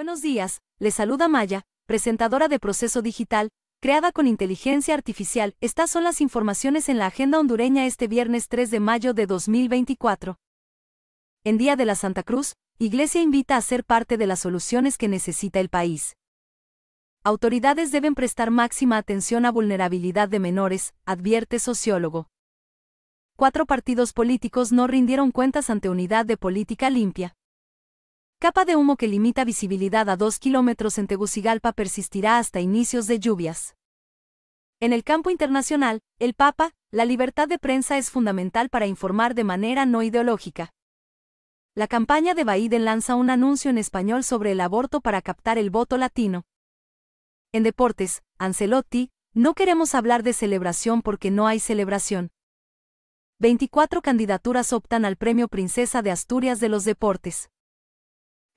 Buenos días, le saluda Maya, presentadora de Proceso Digital, creada con inteligencia artificial. Estas son las informaciones en la agenda hondureña este viernes 3 de mayo de 2024. En Día de la Santa Cruz, Iglesia invita a ser parte de las soluciones que necesita el país. Autoridades deben prestar máxima atención a vulnerabilidad de menores, advierte sociólogo. Cuatro partidos políticos no rindieron cuentas ante Unidad de Política Limpia. Capa de humo que limita visibilidad a 2 kilómetros en Tegucigalpa persistirá hasta inicios de lluvias. En el campo internacional, el Papa, la libertad de prensa es fundamental para informar de manera no ideológica. La campaña de Biden lanza un anuncio en español sobre el aborto para captar el voto latino. En deportes, Ancelotti, no queremos hablar de celebración porque no hay celebración. 24 candidaturas optan al Premio Princesa de Asturias de los Deportes.